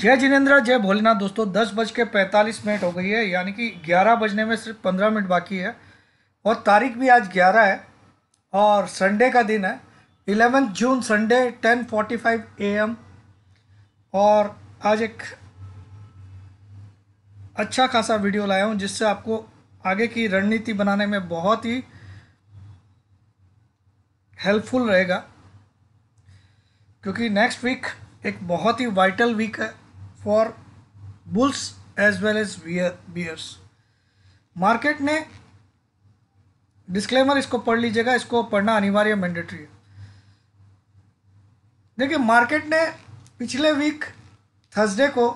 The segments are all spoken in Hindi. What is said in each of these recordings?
जय जिनेन्द्र जय भोलेनाथ दोस्तों दस बज के पैंतालीस मिनट हो गई है यानी कि ग्यारह बजने में सिर्फ पंद्रह मिनट बाकी है और तारीख भी आज ग्यारह है और संडे का दिन है eleventh June Sunday ten forty five A M और आज एक अच्छा खासा वीडियो लाया हूँ जिससे आपको आगे की रणनीति बनाने में बहुत ही हेल्पफुल रहेगा क्योंकि नेक्स्ट वीक एक बहुत ही वाइटल वीक है for bulls as well as bears market ने डिस्क्लेमर इसको पढ़ लीजिएगा इसको पढ़ना अनिवार्य मैंडेटरी है देखिए मार्केट ने पिछले वीक थर्सडे को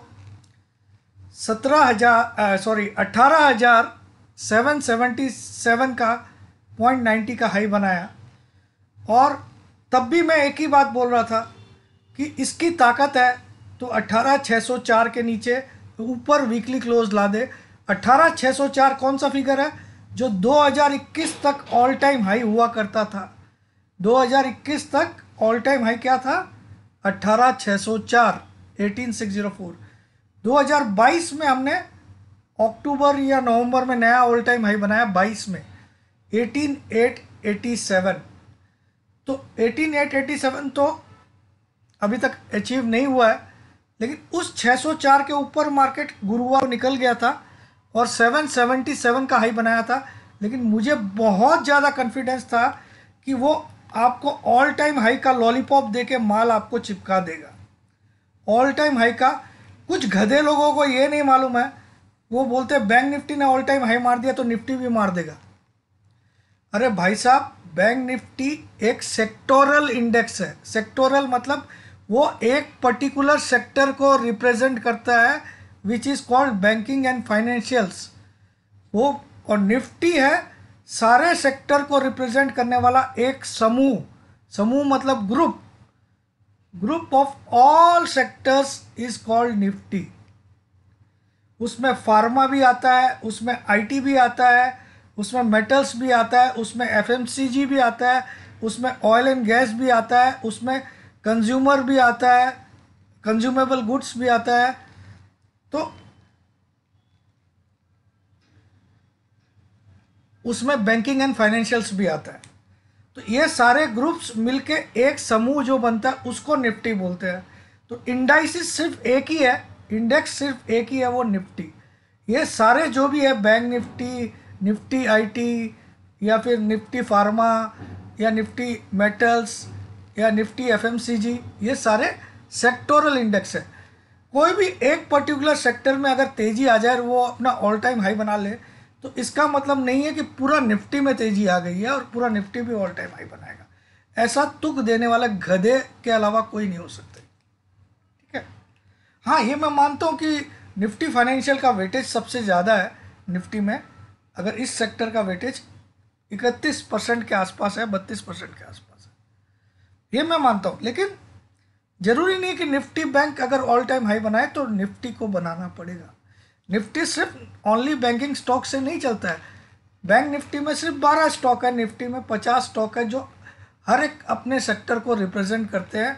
सत्रह हजार सॉरी अट्ठारह हजार सेवन सेवेंटी सेवन का पॉइंट नाइन्टी का हाई बनाया और तब भी मैं एक ही बात बोल रहा था कि इसकी ताकत है तो 18604 के नीचे ऊपर वीकली क्लोज ला दे 18604 कौन सा फिगर है जो 2021 तक ऑल टाइम हाई हुआ करता था 2021 तक ऑल टाइम हाई क्या था 18604 18604 2022 में हमने अक्टूबर या नवंबर में नया ऑल टाइम हाई बनाया 22 में 18887 तो 18887 तो अभी तक अचीव नहीं हुआ है लेकिन उस 604 के ऊपर मार्केट गुरुवार निकल गया था और 777 का हाई बनाया था लेकिन मुझे बहुत ज़्यादा कॉन्फिडेंस था कि वो आपको ऑल टाइम हाई का लॉलीपॉप दे के माल आपको चिपका देगा ऑल टाइम हाई का कुछ गधे लोगों को ये नहीं मालूम है वो बोलते बैंक निफ्टी ने ऑल टाइम हाई मार दिया तो निफ्टी भी मार देगा अरे भाई साहब बैंक निफ्टी एक सेक्टोरल इंडेक्स है सेक्टोरल मतलब वो एक पर्टिकुलर सेक्टर को रिप्रेजेंट करता है which is called banking and financials वो और निफ्टी है सारे सेक्टर को रिप्रेजेंट करने वाला एक समूह समूह मतलब group group of all sectors is called Nifty उसमें फार्मा भी आता है उसमें आईटी भी आता है उसमें मेटल्स भी आता है उसमें एफएमसीजी भी आता है उसमें ऑयल एंड गैस भी आता है उसमें कंज्यूमर भी आता है कंज्यूमेबल गुड्स भी आता है तो उसमें बैंकिंग एंड फाइनेंशियल्स भी आता है तो ये सारे ग्रुप्स मिलके एक समूह जो बनता है उसको निफ्टी बोलते हैं तो इंडाइसिस सिर्फ एक ही है इंडेक्स सिर्फ एक ही है वो निफ्टी ये सारे जो भी है बैंक निफ्टी निफ्टी आईटी या फिर निफ्टी फार्मा या निफ्टी मेटल्स या निफ्टी एफ ये सारे सेक्टोरल इंडेक्स है कोई भी एक पर्टिकुलर सेक्टर में अगर तेजी आ जाए वो अपना ऑल टाइम हाई बना ले तो इसका मतलब नहीं है कि पूरा निफ्टी में तेजी आ गई है और पूरा निफ्टी भी ऑल टाइम हाई बनाएगा ऐसा तुक देने वाले गधे के अलावा कोई नहीं हो सकते ठीक है हाँ ये मैं मानता हूँ कि निफ्टी फाइनेंशियल का वेटेज सबसे ज़्यादा है निफ्टी में अगर इस सेक्टर का वेटेज इकतीस परसेंट के आसपास है बत्तीस परसेंट के आसपास ये मैं मानता हूँ लेकिन जरूरी नहीं है कि निफ्टी बैंक अगर ऑल टाइम हाई बनाए तो निफ्टी को बनाना पड़ेगा निफ्टी सिर्फ ओनली बैंकिंग स्टॉक से नहीं चलता है बैंक निफ्टी में सिर्फ बारह स्टॉक है निफ्टी में पचास स्टॉक है जो हर एक अपने सेक्टर को रिप्रेजेंट करते हैं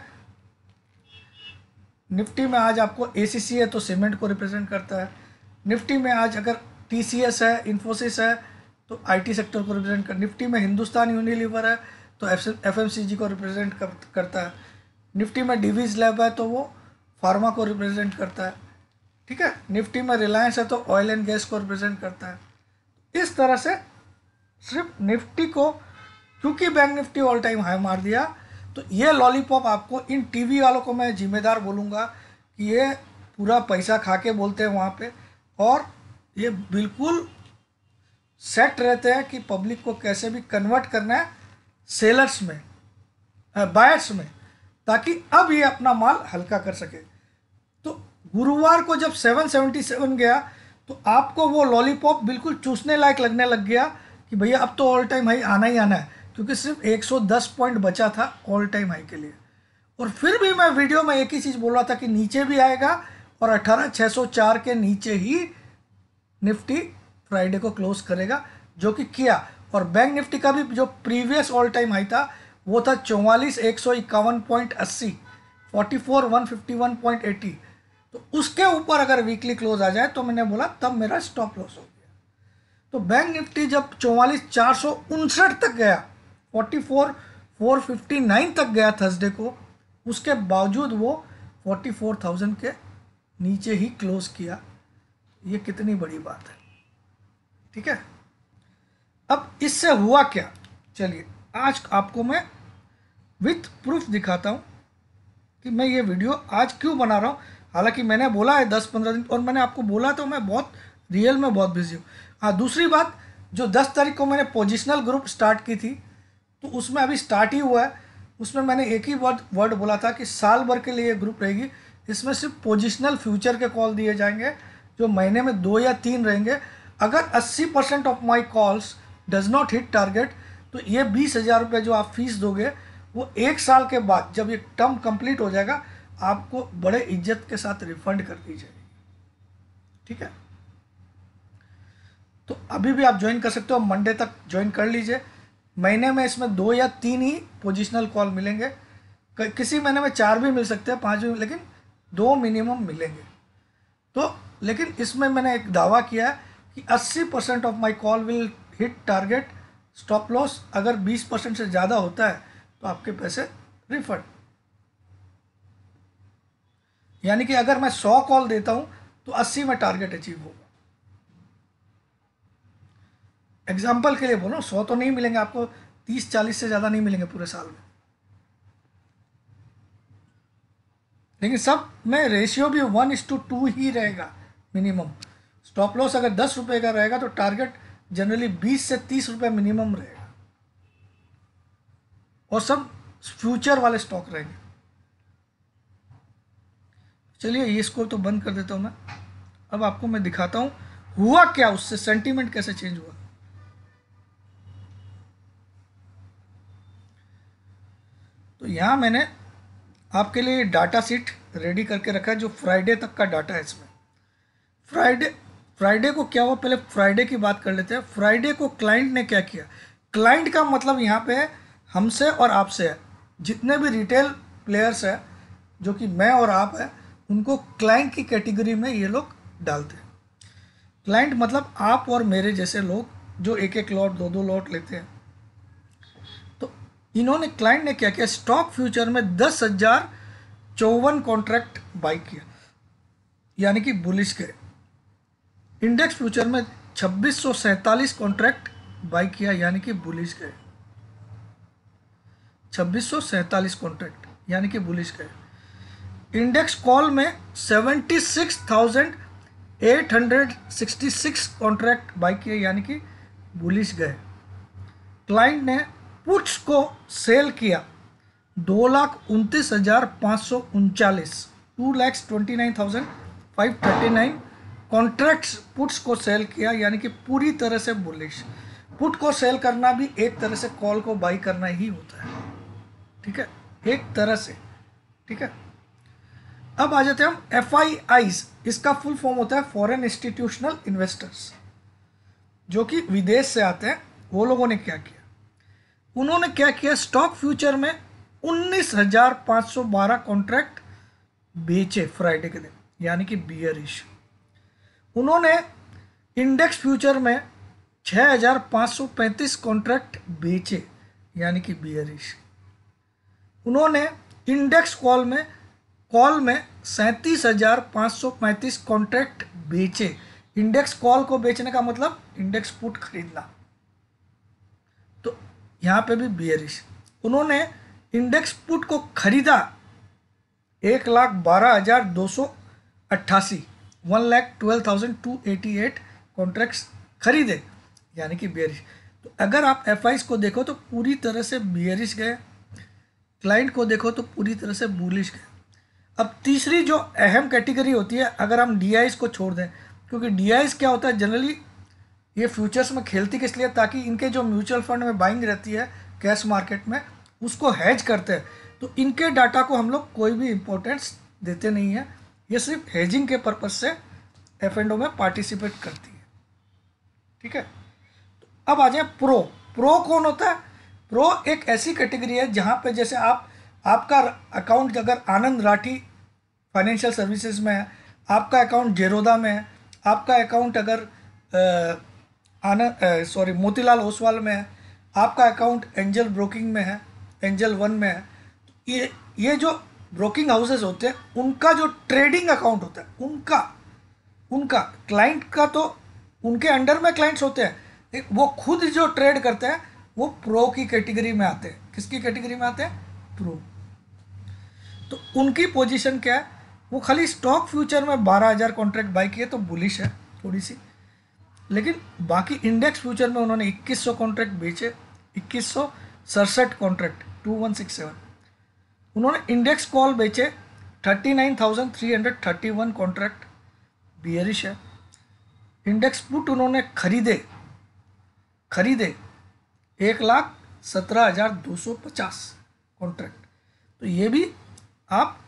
निफ्टी में आज आपको ए है तो सीमेंट को रिप्रेजेंट करता है निफ्टी में आज अगर टी है इन्फोसिस है तो आई सेक्टर को रिप्रेजेंट कर निफ्टी में हिंदुस्तान यूनिलीवर है तो एफ को रिप्रेजेंट कर, करता है निफ्टी में डिवीज लैब है तो वो फार्मा को रिप्रेजेंट करता है ठीक है निफ्टी में रिलायंस है तो ऑयल एंड गैस को रिप्रेजेंट करता है इस तरह से सिर्फ निफ्टी को क्योंकि bank Nifty all time high मार दिया तो ये लॉलीपॉप आपको इन टीवी वालों को मैं जिम्मेदार बोलूँगा कि ये पूरा पैसा खा के बोलते हैं वहाँ पे और ये बिल्कुल सेट रहते हैं कि पब्लिक को कैसे भी कन्वर्ट करना है सेलर्स में बायर्स में ताकि अब ये अपना माल हल्का कर सके तो गुरुवार को जब 777 गया तो आपको वो लॉलीपॉप बिल्कुल चूसने लायक लगने लग गया कि भैया अब तो ऑल टाइम हाई आना ही आना है क्योंकि सिर्फ 110 पॉइंट बचा था ऑल टाइम हाई के लिए और फिर भी मैं वीडियो में एक ही चीज़ बोल रहा था कि नीचे भी आएगा और अठारह के नीचे ही निफ्टी फ्राइडे को क्लोज करेगा जो कि किया और बैंक निफ्टी का भी जो प्रीवियस ऑल टाइम हाई था वो था चौवालीस एक सौ इक्यावन पॉइंट अस्सी forty four one fifty one point eighty तो उसके ऊपर अगर वीकली क्लोज आ जाए तो मैंने बोला तब मेरा स्टॉप लॉस हो गया तो बैंक निफ्टी जब चौवालीस चार सौ उनसठ तक गया forty four four fifty nine तक गया थर्सडे को उसके बावजूद वो फोर्टी फोर थाउजेंड के नीचे ही क्लोज़ किया ये कितनी बड़ी बात है ठीक है अब इससे हुआ क्या चलिए आज आपको मैं विथ प्रूफ दिखाता हूँ कि मैं ये वीडियो आज क्यों बना रहा हूँ हालांकि मैंने बोला है दस पंद्रह दिन और मैंने आपको बोला तो मैं बहुत रियल में बहुत बिजी हूँ हाँ दूसरी बात जो दस तारीख को मैंने पोजिशनल ग्रुप स्टार्ट की थी तो उसमें अभी स्टार्ट ही हुआ है उसमें मैंने एक ही वर्ड वर्ड बोला था कि साल भर के लिए ग्रुप रहेगी इसमें सिर्फ पोजिशनल फ्यूचर के कॉल दिए जाएंगे जो महीने में दो या तीन रहेंगे अगर 80 percent of my calls does not hit target तो ये बीस हज़ार रुपये जो आप फीस दोगे वो एक साल के बाद जब ये टर्म कंप्लीट हो जाएगा आपको बड़े इज्जत के साथ रिफंड कर दी जाएगी ठीक है तो अभी भी आप ज्वाइन कर सकते हो मंडे तक ज्वाइन कर लीजिए महीने में इसमें दो या तीन ही पोजिशनल कॉल मिलेंगे किसी महीने में चार भी मिल सकते हैं पाँच भी लेकिन दो मिनिमम मिलेंगे तो लेकिन इसमें मैंने एक दावा किया है कि 80 percent of my call will hit target stop loss अगर 20 परसेंट से ज़्यादा होता है तो आपके पैसे रिफंड यानी कि अगर मैं 100 कॉल देता हूं तो 80 में टारगेट अचीव होगा एग्जाम्पल के लिए बोलो 100 तो नहीं मिलेंगे आपको 30-40 से ज़्यादा नहीं मिलेंगे पूरे साल में लेकिन सब में रेशियो भी वन इस टू टू ही रहेगा मिनिमम स्टॉप लॉस अगर दस रुपये का रहेगा तो टारगेट जनरली 20 से 30 रुपए मिनिमम रहेगा और सब फ्यूचर वाले स्टॉक रहेंगे चलिए ये इसको तो बंद कर देता हूँ मैं अब आपको मैं दिखाता हूँ हुआ क्या उससे सेंटीमेंट कैसे चेंज हुआ तो यहाँ मैंने आपके लिए डाटा सीट रेडी करके रखा है जो फ्राइडे तक का डाटा है इसमें फ्राइडे फ्राइडे को क्या हुआ पहले फ्राइडे की बात कर लेते हैं फ्राइडे को क्लाइंट ने क्या किया क्लाइंट का मतलब यहाँ पे हमसे और आपसे है जितने भी रिटेल प्लेयर्स हैं जो कि मैं और आप हैं उनको क्लाइंट की कैटेगरी में ये लोग डालते हैं क्लाइंट मतलब आप और मेरे जैसे लोग जो एक एक लॉट दो दो लॉट लेते हैं तो इन्होंने क्लाइंट ने क्या किया स्टॉक फ्यूचर में दस हज़ार चौवन कॉन्ट्रैक्ट बाई किया यानी कि बुलिश के इंडेक्स फ्यूचर में छब्बीस कॉन्ट्रैक्ट बाई किया यानी कि बुलिश गए छब्बीस कॉन्ट्रैक्ट यानी कि बुलिश गए इंडेक्स कॉल में 76,866 कॉन्ट्रैक्ट बाई किए यानी कि बुलिश गए क्लाइंट ने पुट्स को सेल किया दो लाख उनतीस हज़ार पाँच सौ उनचालीस two lakhs twenty nine thousand five thirty nine contracts puts को सेल किया यानी कि पूरी तरह से बुलिश पुट को सेल करना भी एक तरह से कॉल को बाई करना ही होता है ठीक है एक तरह से ठीक है अब आ जाते हैं हम एफ आई आईज इसका फुल फॉर्म होता है फॉरेन इंस्टीट्यूशनल इन्वेस्टर्स जो कि विदेश से आते हैं वो लोगों ने क्या किया उन्होंने क्या किया स्टॉक फ्यूचर में उन्नीस हजार पाँच सौ बारह कॉन्ट्रैक्ट बेचे फ्राइडे के दिन यानी कि बियर इश्यू उन्होंने इंडेक्स फ्यूचर में 6,535 कॉन्ट्रैक्ट बेचे यानी कि बियरिश उन्होंने इंडेक्स कॉल में कॉल में सैंतीस हजार पाँच सौ पैंतीस कॉन्ट्रैक्ट बेचे इंडेक्स कॉल को बेचने का मतलब इंडेक्स पुट खरीदना तो यहाँ पे भी बियरिश उन्होंने इंडेक्स पुट को खरीदा एक लाख बारह हजार दो सौ अट्ठासी one lakh twelve thousand two eighty eight contracts खरीदे यानी कि बियरिश तो अगर आप एफ को देखो तो पूरी तरह से बियरिश गए क्लाइंट को देखो तो पूरी तरह से बुलिश गए अब तीसरी जो अहम कैटेगरी होती है अगर हम डी को छोड़ दें क्योंकि डी क्या होता है जनरली ये फ्यूचर्स में खेलती किस लिए ताकि इनके जो म्यूचुअल फंड में बाइंग रहती है कैश मार्केट में उसको हैज करते हैं तो इनके डाटा को हम लोग कोई भी इम्पोर्टेंस देते नहीं हैं ये सिर्फ हेजिंग के पर्पज से एफ एंड ओ में पार्टिसिपेट करती है ठीक है तो अब आ जाए प्रो प्रो कौन होता है प्रो एक ऐसी कैटेगरी है जहाँ पे जैसे आप आपका अकाउंट अगर आनंद राठी फाइनेंशियल सर्विसेज में है आपका अकाउंट जेरोदा में है आपका अकाउंट अगर आनंद सॉरी मोतीलाल ओसवाल में है आपका अकाउंट एंजल ब्रोकिंग में है एंजल वन में है तो ये ये जो ब्रोकिंग हाउसेज होते हैं उनका जो ट्रेडिंग अकाउंट होता है उनका उनका क्लाइंट का तो उनके अंडर में क्लाइंट्स होते हैं वो खुद जो ट्रेड करते हैं वो प्रो की कैटेगरी में आते हैं किसकी कैटेगरी में आते हैं प्रो तो उनकी पोजीशन क्या है वो खाली स्टॉक फ्यूचर में 12000 कॉन्ट्रैक्ट बाई किए तो बुलिश है थोड़ी सी लेकिन बाकी इंडेक्स फ्यूचर में उन्होंने 2100 कॉन्ट्रैक्ट बेचे इक्कीस सौ सड़सठ contract two one six seven उन्होंने इंडेक्स कॉल बेचे thirty nine thousand three hundred thirty one contract bearish है इंडेक्स पुट उन्होंने खरीदे खरीदे एक लाख सत्रह हज़ार दो सौ पचास कॉन्ट्रैक्ट तो ये भी आप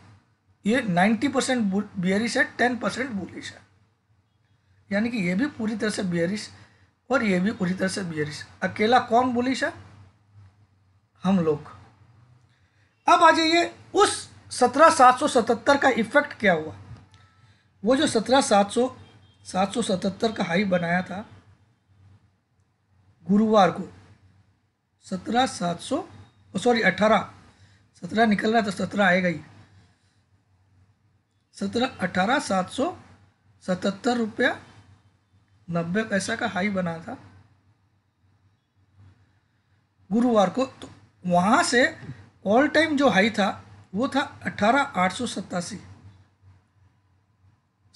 ये नाइन्टी परसेंट बियरिश है टेन परसेंट बुलिश है यानी कि ये भी पूरी तरह से बियरिश और ये भी पूरी तरह से बियरिश अकेला कौन बुलिश है हम लोग अब आ जाइए उस सत्रह सात सौ सतहत्तर का इफ़ेक्ट क्या हुआ वो जो सत्रह सात सौ सात सौ सतहत्तर का हाई बनाया था गुरुवार को सत्रह सात सौ सॉरी अठारह सत्रह निकल रहा था सत्रह आएगा ही सत्रह अठारह सात सौ सतहत्तर रुपया नब्बे पैसा का हाई बना था गुरुवार को तो वहाँ से ऑल टाइम जो हाई था वो था अट्ठारह आठ सौ सत्तासी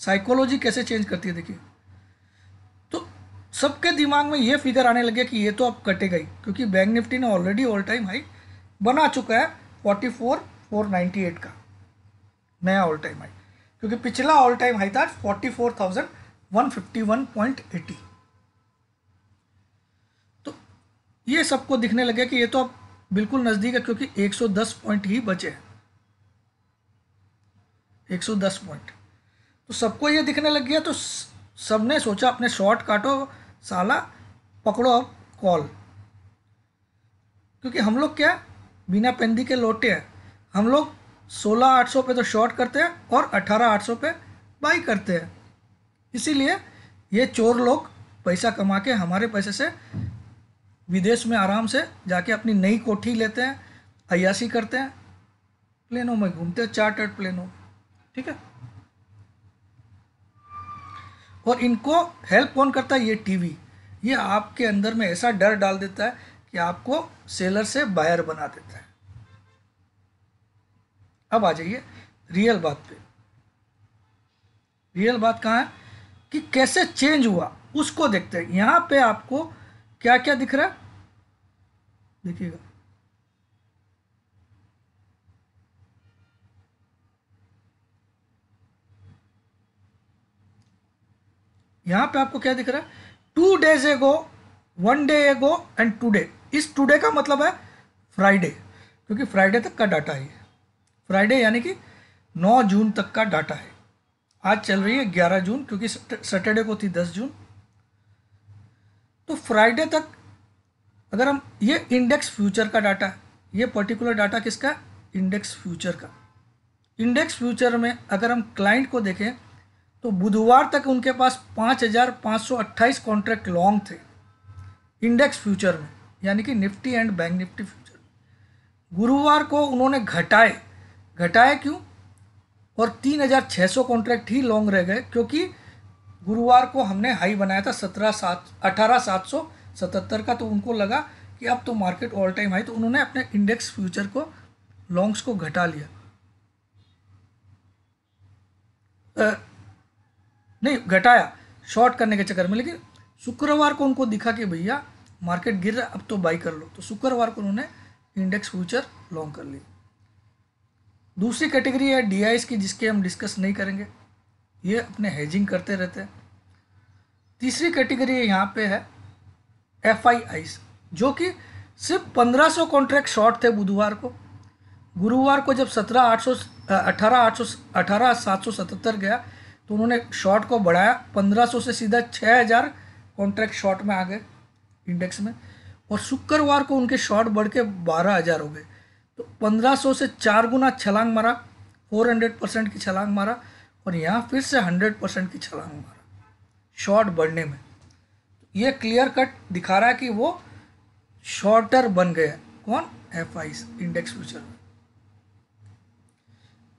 साइकोलॉजी कैसे चेंज करती है देखिए तो सबके दिमाग में ये फिगर आने लगे कि ये तो अब कटेगा ही क्योंकि बैंक निफ्टी ने ऑलरेडी ऑल टाइम हाई बना चुका है forty four four ninety eight का नया ऑल टाइम हाई क्योंकि पिछला ऑल टाइम हाई था forty four thousand one fifty one point eighty तो ये सबको दिखने लगे कि ये तो अब बिल्कुल नज़दीक है क्योंकि 110 पॉइंट ही बचे हैं 110 पॉइंट तो सबको ये दिखने लग गया तो सबने सोचा अपने शॉर्ट काटो साला पकड़ो अब कॉल क्योंकि हम लोग क्या बिना पेंदी के लौटे हैं हम लोग 16800 पे तो शॉर्ट करते हैं और 18800 पे बाई करते हैं इसीलिए ये चोर लोग पैसा कमा के हमारे पैसे से विदेश में आराम से जाके अपनी नई कोठी लेते हैं अयासी करते हैं प्लेनों में घूमते हैं चार्टर्ड प्लेनों ठीक है और इनको हेल्प कौन करता है ये टीवी ये आपके अंदर में ऐसा डर डाल देता है कि आपको सेलर से बायर बना देता है अब आ जाइए रियल बात पे रियल बात कहाँ है कि कैसे चेंज हुआ उसको देखते हैं यहाँ पे आपको क्या क्या दिख रहा है देखिएगा यहां पे आपको क्या दिख रहा है two days ago one day ago and today इस टूडे का मतलब है फ्राइडे क्योंकि फ्राइडे तक का डाटा है फ्राइडे यानी कि 9 जून तक का डाटा है आज चल रही है 11 जून क्योंकि सैटरडे को थी 10 जून तो फ्राइडे तक अगर हम ये इंडेक्स फ्यूचर का डाटा ये पर्टिकुलर डाटा किसका इंडेक्स फ्यूचर का इंडेक्स फ्यूचर में अगर हम क्लाइंट को देखें तो बुधवार तक उनके पास 5,528 कॉन्ट्रैक्ट लॉन्ग थे इंडेक्स फ्यूचर में यानी कि Nifty and bank Nifty future गुरुवार को उन्होंने घटाए घटाए क्यों और 3,600 कॉन्ट्रैक्ट ही लॉन्ग रह गए क्योंकि गुरुवार को हमने हाई बनाया था सत्रह सात अठारह सात सौ सतहत्तर का तो उनको लगा कि अब तो मार्केट ऑल टाइम हाई तो उन्होंने अपने इंडेक्स फ्यूचर को लॉन्ग्स को घटा लिया आ, नहीं घटाया शॉर्ट करने के चक्कर में लेकिन शुक्रवार को उनको दिखा कि भैया मार्केट गिर रहा अब तो बाई कर लो तो शुक्रवार को उन्होंने इंडेक्स फ्यूचर लॉन्ग कर ली दूसरी कैटेगरी है डी की जिसके हम डिस्कस नहीं करेंगे ये अपने हेजिंग करते रहते हैं तीसरी कैटेगरी यहाँ पे है एफ आई जो कि सिर्फ 1500 कॉन्ट्रैक्ट शॉर्ट थे बुधवार को गुरुवार को जब सत्रह आठ सौ अठारह आठ सौ अठारह सात सौ सतहत्तर गया तो उन्होंने शॉर्ट को बढ़ाया 1500 से सीधा 6000 कॉन्ट्रैक्ट शॉर्ट में आ गए इंडेक्स में और शुक्रवार को उनके शॉर्ट बढ़ के बारह हज़ार हो गए तो 1500 से चार गुना छलांग मारा 400 परसेंट की छलांग मारा और यहाँ फिर से हंड्रेड परसेंट की छलांग मारा शॉर्ट बढ़ने में ये क्लियर कट दिखा रहा है कि वो शॉर्टर बन गए कौन एफ आई इंडेक्स फ्यूचर में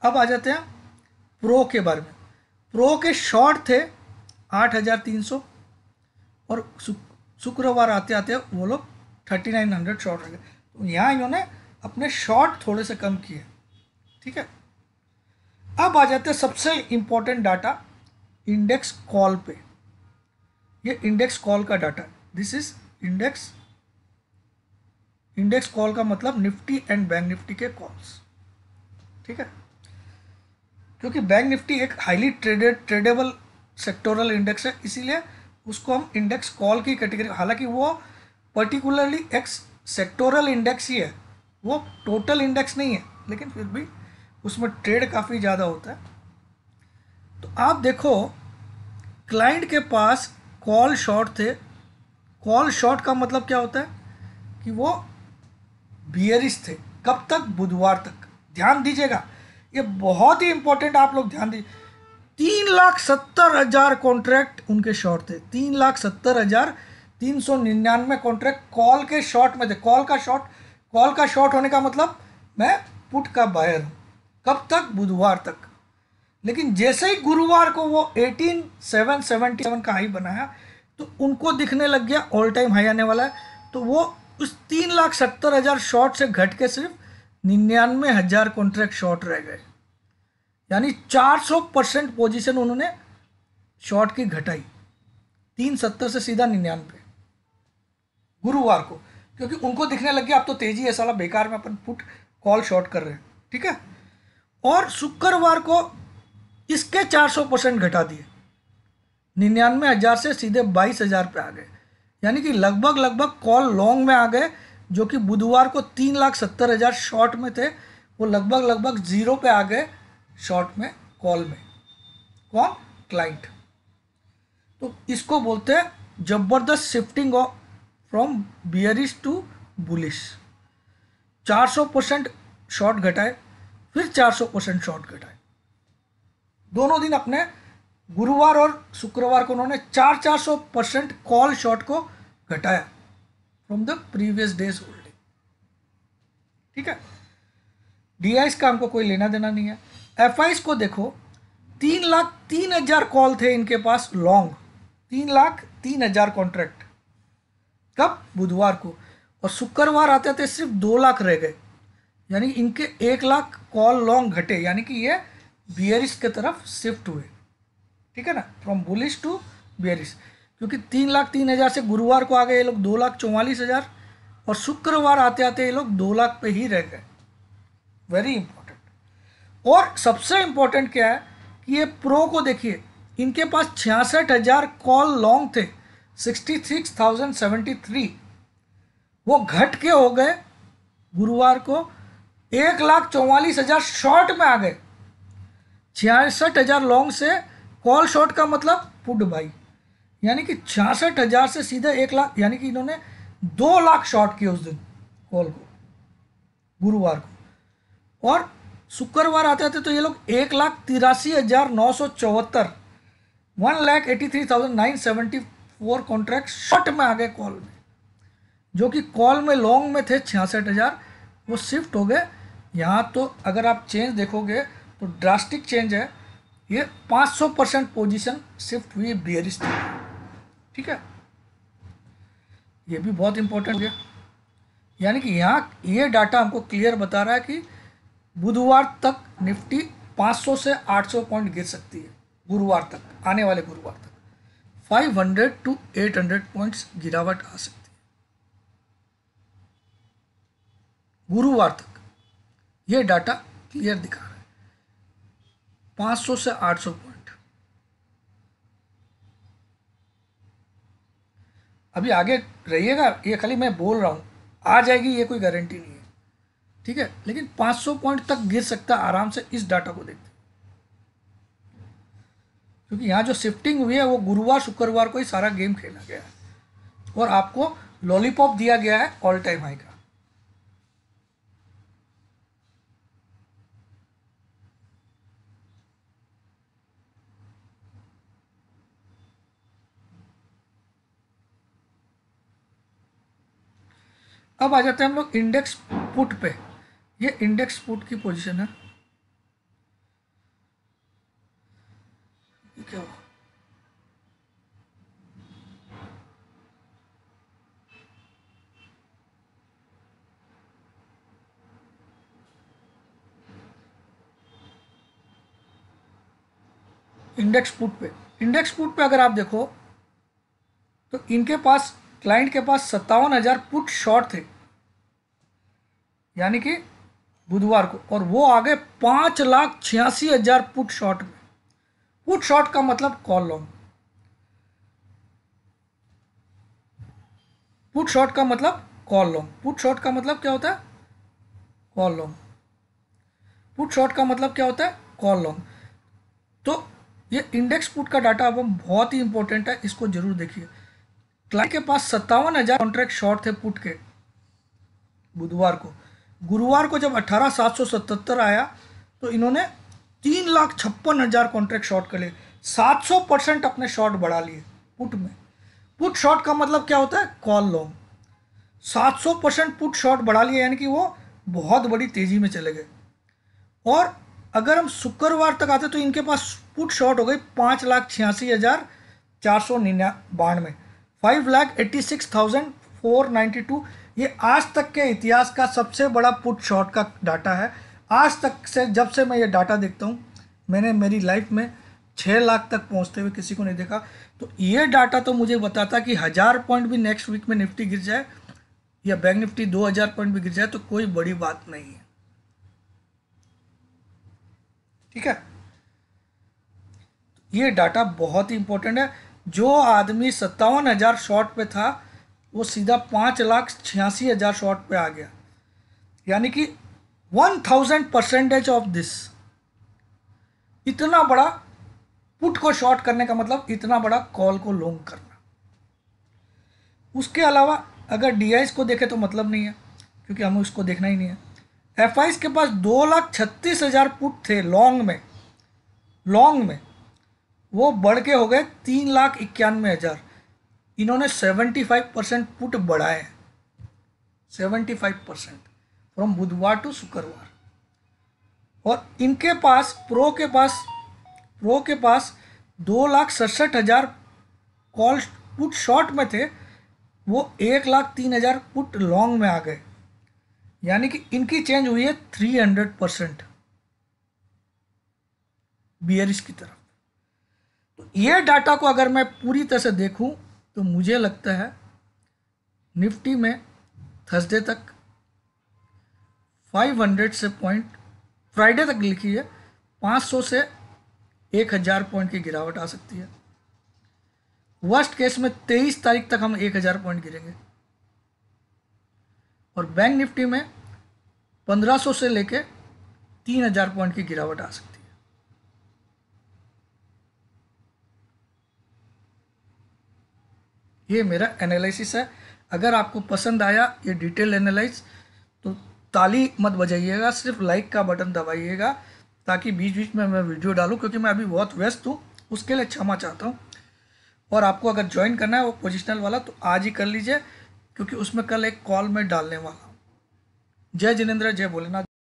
अब आ जाते हैं प्रो के बारे में प्रो के शॉर्ट थे आठ हज़ार तीन सौ और शुक्रवार आते आते वो लोग थर्टी नाइन हंड्रेड शॉर्ट रह गए तो यहाँ इन्होंने अपने शॉर्ट थोड़े से कम किए ठीक है अब आ जाते हैं सबसे इंपॉर्टेंट डाटा इंडेक्स कॉल पे ये इंडेक्स कॉल का data this is index index call का मतलब निफ्टी एंड बैंक निफ्टी के कॉल्स ठीक है क्योंकि बैंक निफ्टी एक highly traded tradable sectoral index है इसीलिए उसको हम इंडेक्स कॉल की कैटेगरी हालांकि वो पर्टिकुलरली एक सेक्टोरल इंडेक्स ही है वो टोटल इंडेक्स नहीं है लेकिन फिर भी उसमें ट्रेड काफ़ी ज़्यादा होता है तो आप देखो क्लाइंट के पास कॉल शॉर्ट थे कॉल शॉर्ट का मतलब क्या होता है कि वो बियरिश थे कब तक बुधवार तक ध्यान दीजिएगा ये बहुत ही इंपॉर्टेंट आप लोग ध्यान दीजिए तीन लाख सत्तर हज़ार कॉन्ट्रैक्ट उनके शॉर्ट थे तीन लाख सत्तर हज़ार तीन सौ निन्यानवे कॉन्ट्रैक्ट कॉल के शॉर्ट में थे कॉल का शॉर्ट कॉल का शॉर्ट होने का मतलब मैं पुट का बायर हूँ कब तक बुधवार तक लेकिन जैसे ही गुरुवार को वो एटीन सेवन सेवनटी सेवन का हाई बनाया तो उनको दिखने लग गया ऑल टाइम हाई आने वाला है तो वो उस तीन लाख सत्तर हज़ार शॉर्ट से घट के सिर्फ निन्यानवे हज़ार कॉन्ट्रैक्ट शॉर्ट रह गए यानी 400 परसेंट पोजिशन उन्होंने शॉर्ट की घटाई तीन सत्तर से सीधा निन्यानवे गुरुवार को क्योंकि उनको दिखने लग गया अब तो तेजी है साला बेकार में अपन फुट कॉल शॉर्ट कर रहे हैं ठीक है और शुक्रवार को इसके 400 परसेंट घटा दिए निन्यानवे हज़ार से सीधे बाईस हज़ार पर आ गए यानी कि लगभग लगभग कॉल लॉन्ग में आ गए जो कि बुधवार को तीन लाख सत्तर हज़ार शॉर्ट में थे वो लगभग लगभग ज़ीरो पे आ गए शॉर्ट में कॉल में कौन क्लाइंट तो इसको बोलते हैं जबरदस्त shifting of from bearish to bullish 400 percent short घटाए फिर 400 परसेंट कट आए दोनों दिन अपने गुरुवार और शुक्रवार को उन्होंने चार चार सौ परसेंट कॉल शॉर्ट को घटाया from the previous days holding ठीक है डी आईस का हमको कोई लेना देना नहीं है एफ आईस को देखो तीन लाख तीन हजार कॉल थे इनके पास लॉन्ग तीन लाख तीन हजार कॉन्ट्रैक्ट कब बुधवार को और शुक्रवार आते थे सिर्फ दो लाख रह गए यानी कि इनके एक लाख कॉल लॉन्ग घटे यानी कि ये बियरिस के तरफ शिफ्ट हुए ठीक है ना फ्रॉम बुलिस टू बियरिस क्योंकि तीन लाख तीन हज़ार से गुरुवार को आ गए ये लोग दो लाख चौवालीस हज़ार और शुक्रवार आते आते ये लोग दो लाख पे ही रह गए वेरी इंपॉर्टेंट और सबसे इम्पोर्टेंट क्या है कि ये प्रो को देखिए इनके पास छियासठ हज़ार कॉल लॉन्ग थे sixty six thousand seventy three वो घट के हो गए गुरुवार को एक लाख चौवालीस हज़ार शॉर्ट में आ गए छियासठ हज़ार लॉन्ग से कॉल शॉर्ट का मतलब पुट बाई यानी कि छियासठ हज़ार से सीधे एक लाख यानी कि इन्होंने दो लाख शॉर्ट किए उस दिन कॉल को गुरुवार को और शुक्रवार आते आते तो ये लोग एक लाख तिरासी हज़ार नौ सौ चौहत्तर one lakh eighty three thousand nine seventy four contract short में आ गए कॉल में जो कि कॉल में लॉन्ग में थे छियासठ हज़ार वो शिफ्ट हो गए यहाँ तो अगर आप चेंज देखोगे तो ड्रास्टिक चेंज है ये 500 परसेंट पोजिशन शिफ्ट हुई बियरिश थी ठीक है ये भी बहुत इंपॉर्टेंट है यानी कि यहाँ ये डाटा हमको क्लियर बता रहा है कि बुधवार तक निफ्टी 500 से 800 पॉइंट गिर सकती है गुरुवार तक आने वाले गुरुवार तक 500 टू 800 पॉइंट्स गिरावट आ सकती है गुरुवार तक ये डाटा क्लियर दिखा रहा है 500 से 800 पॉइंट अभी आगे रहिएगा ये खाली मैं बोल रहा हूँ आ जाएगी ये कोई गारंटी नहीं है ठीक है लेकिन 500 पॉइंट तक गिर सकता आराम से इस डाटा को देखते क्योंकि यहाँ जो शिफ्टिंग हुई है वो गुरुवार शुक्रवार को ही सारा गेम खेला गया है और आपको लॉलीपॉप दिया गया है ऑल टाइम हाई का अब आ जाते हैं हम लोग इंडेक्स पुट पे ये इंडेक्स पुट की पोजीशन है क्या हुआ इंडेक्स पुट पे इंडेक्स पुट पे अगर आप देखो तो इनके पास क्लाइंट के पास सत्तावन हज़ार पुट शॉर्ट थे यानी कि बुधवार को और वो आ गए पांच लाख छियासी हज़ार पुट शॉर्ट में पुट शॉर्ट का मतलब कॉल लॉन्ग पुट शॉर्ट का मतलब कॉल लॉन्ग पुट शॉर्ट का मतलब क्या होता है कॉल लॉन्ग पुट शॉर्ट का मतलब क्या होता है कॉल लॉन्ग तो ये इंडेक्स पुट का डाटा अब हम बहुत ही इंपॉर्टेंट है इसको जरूर देखिए क्लाइंट के पास सत्तावन हजार कॉन्ट्रैक्ट शॉर्ट थे पुट के बुधवार को गुरुवार को जब अठारह सात सौ सतहत्तर आया तो इन्होंने तीन लाख छप्पन हजार कॉन्ट्रैक्ट शॉर्ट कर लिए सात सौ परसेंट अपने शॉर्ट बढ़ा लिए पुट में पुट शॉर्ट का मतलब क्या होता है कॉल लॉन्ग सात सौ परसेंट पुट शॉर्ट बढ़ा लिए यानी कि वो बहुत बड़ी तेज़ी में चले गए और अगर हम शुक्रवार तक आते तो इनके पास पुट शॉर्ट हो गई पाँच लाख छियासी हज़ार चार सौ निन्या बानवे five lakh eighty six thousand four ninety two ये आज तक के इतिहास का सबसे बड़ा पुट शॉट का डाटा है आज तक से जब से मैं ये डाटा देखता हूँ मैंने मेरी लाइफ में छः लाख तक पहुँचते हुए किसी को नहीं देखा तो ये डाटा तो मुझे बताता कि हज़ार पॉइंट भी नेक्स्ट वीक में निफ्टी गिर जाए या बैंक निफ्टी दो हज़ार पॉइंट भी गिर जाए तो कोई बड़ी बात नहीं है ठीक है ये डाटा बहुत ही इंपॉर्टेंट है जो आदमी सत्तावन हज़ार शॉट पे था वो सीधा पाँच लाख छियासी हज़ार शॉट पे आ गया यानी कि one thousand percentage of this इतना बड़ा पुट को शॉर्ट करने का मतलब इतना बड़ा कॉल को लॉन्ग करना उसके अलावा अगर डी को देखे तो मतलब नहीं है क्योंकि हमें उसको देखना ही नहीं है एफ के पास दो लाख छत्तीस हज़ार पुट थे लॉन्ग में लॉन्ग में वो बढ़ के हो गए तीन लाख इक्यानवे हज़ार इन्होंने सेवेंटी फाइव परसेंट पुट बढ़ाए सेवेंटी फाइव परसेंट फ्रॉम बुधवार टू शुक्रवार और इनके पास प्रो के पास प्रो के पास दो लाख सड़सठ हज़ार कॉल पुट शॉर्ट में थे वो एक लाख तीन हज़ार पुट लॉन्ग में आ गए यानी कि इनकी चेंज हुई है थ्री हंड्रेड परसेंट बियरिस की तरफ ये डाटा को अगर मैं पूरी तरह से देखूं तो मुझे लगता है निफ्टी में थर्सडे तक 500 से पॉइंट फ्राइडे तक लिखी है 500 से 1000 पॉइंट की गिरावट आ सकती है वर्स्ट केस में 23 तारीख तक हम 1000 पॉइंट गिरेंगे और बैंक निफ्टी में 1500 से लेके 3000 पॉइंट की गिरावट आ सकती है ये मेरा एनालिसिस है अगर आपको पसंद आया ये डिटेल एनालाइज तो ताली मत बजाइएगा सिर्फ लाइक का बटन दबाइएगा ताकि बीच बीच में मैं वीडियो डालूँ क्योंकि मैं अभी बहुत व्यस्त हूँ उसके लिए क्षमा चाहता हूँ और आपको अगर ज्वाइन करना है वो पोजिशनल वाला तो आज ही कर लीजिए क्योंकि उसमें कल एक कॉल में डालने वाला जय जिनेन्द्र जय भोलेनाथ